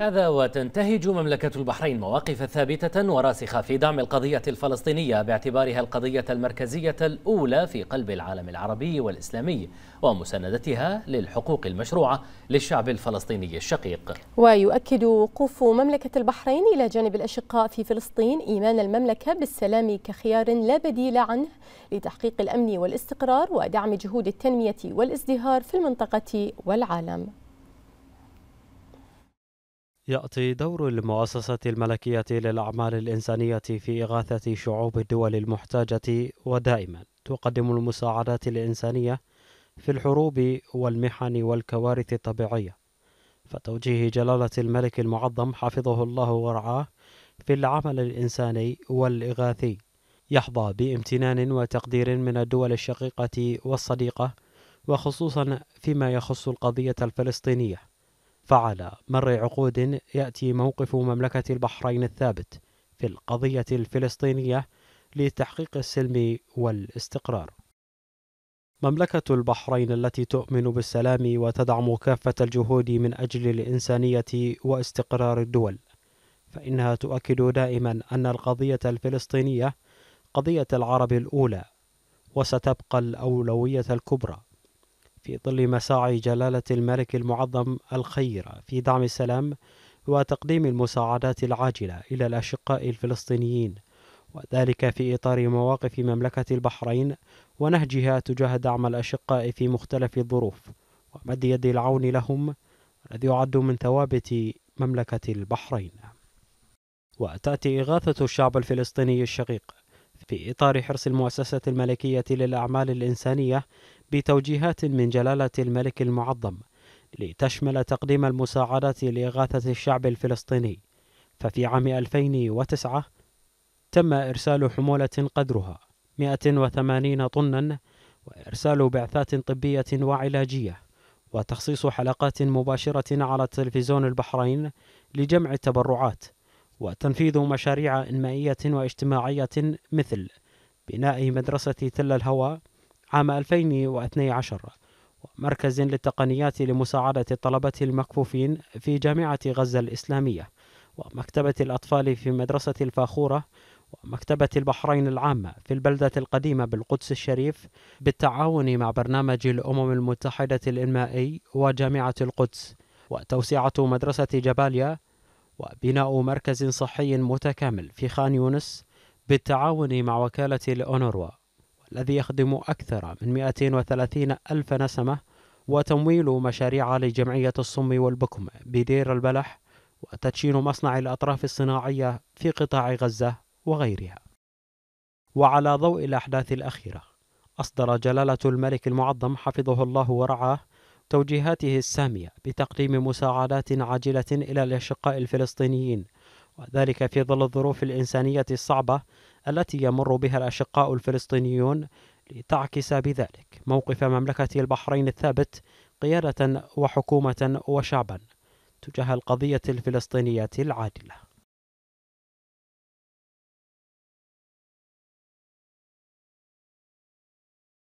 هذا وتنتهج مملكة البحرين مواقف ثابتة وراسخة في دعم القضية الفلسطينية باعتبارها القضية المركزية الأولى في قلب العالم العربي والإسلامي ومساندتها للحقوق المشروعة للشعب الفلسطيني الشقيق ويؤكد وقوف مملكة البحرين إلى جانب الأشقاء في فلسطين إيمان المملكة بالسلام كخيار لا بديل عنه لتحقيق الأمن والاستقرار ودعم جهود التنمية والازدهار في المنطقة والعالم يأتي دور المؤسسة الملكية للأعمال الإنسانية في إغاثة شعوب الدول المحتاجة ودائما تقدم المساعدات الإنسانية في الحروب والمحن والكوارث الطبيعية فتوجيه جلالة الملك المعظم حفظه الله ورعاه في العمل الإنساني والإغاثي يحظى بامتنان وتقدير من الدول الشقيقة والصديقة وخصوصا فيما يخص القضية الفلسطينية فعلى مر عقود يأتي موقف مملكة البحرين الثابت في القضية الفلسطينية لتحقيق السلم والاستقرار. مملكة البحرين التي تؤمن بالسلام وتدعم كافة الجهود من أجل الإنسانية واستقرار الدول، فإنها تؤكد دائما أن القضية الفلسطينية قضية العرب الأولى، وستبقى الأولوية الكبرى في ظل مساعي جلالة الملك المعظم الخيرة في دعم السلام وتقديم المساعدات العاجلة إلى الأشقاء الفلسطينيين وذلك في إطار مواقف مملكة البحرين ونهجها تجاه دعم الأشقاء في مختلف الظروف ومد يد العون لهم الذي يعد من ثوابت مملكة البحرين وتأتي إغاثة الشعب الفلسطيني الشقيق في إطار حرص المؤسسة الملكية للأعمال الإنسانية بتوجيهات من جلالة الملك المعظم لتشمل تقديم المساعدات لإغاثة الشعب الفلسطيني ففي عام 2009 تم إرسال حمولة قدرها 180 طنا وإرسال بعثات طبية وعلاجية وتخصيص حلقات مباشرة على تلفزيون البحرين لجمع التبرعات وتنفيذ مشاريع إنمائية واجتماعية مثل بناء مدرسة تل الهوى عام 2012 مركز للتقنيات لمساعدة الطلبة المكفوفين في جامعة غزة الإسلامية ومكتبة الأطفال في مدرسة الفاخورة ومكتبة البحرين العامة في البلدة القديمة بالقدس الشريف بالتعاون مع برنامج الأمم المتحدة الإنمائي وجامعة القدس وتوسعة مدرسة جباليا وبناء مركز صحي متكامل في خان يونس بالتعاون مع وكالة الأونروا الذي يخدم أكثر من 230 ألف نسمة وتمويل مشاريع لجمعية الصم والبكم بدير البلح وتدشين مصنع الأطراف الصناعية في قطاع غزة وغيرها وعلى ضوء الأحداث الأخيرة أصدر جلالة الملك المعظم حفظه الله ورعاه توجيهاته السامية بتقديم مساعدات عاجلة إلى الأشقاء الفلسطينيين وذلك في ظل الظروف الإنسانية الصعبة التي يمر بها الأشقاء الفلسطينيون لتعكس بذلك موقف مملكة البحرين الثابت قيادة وحكومة وشعبا تجاه القضية الفلسطينية العادلة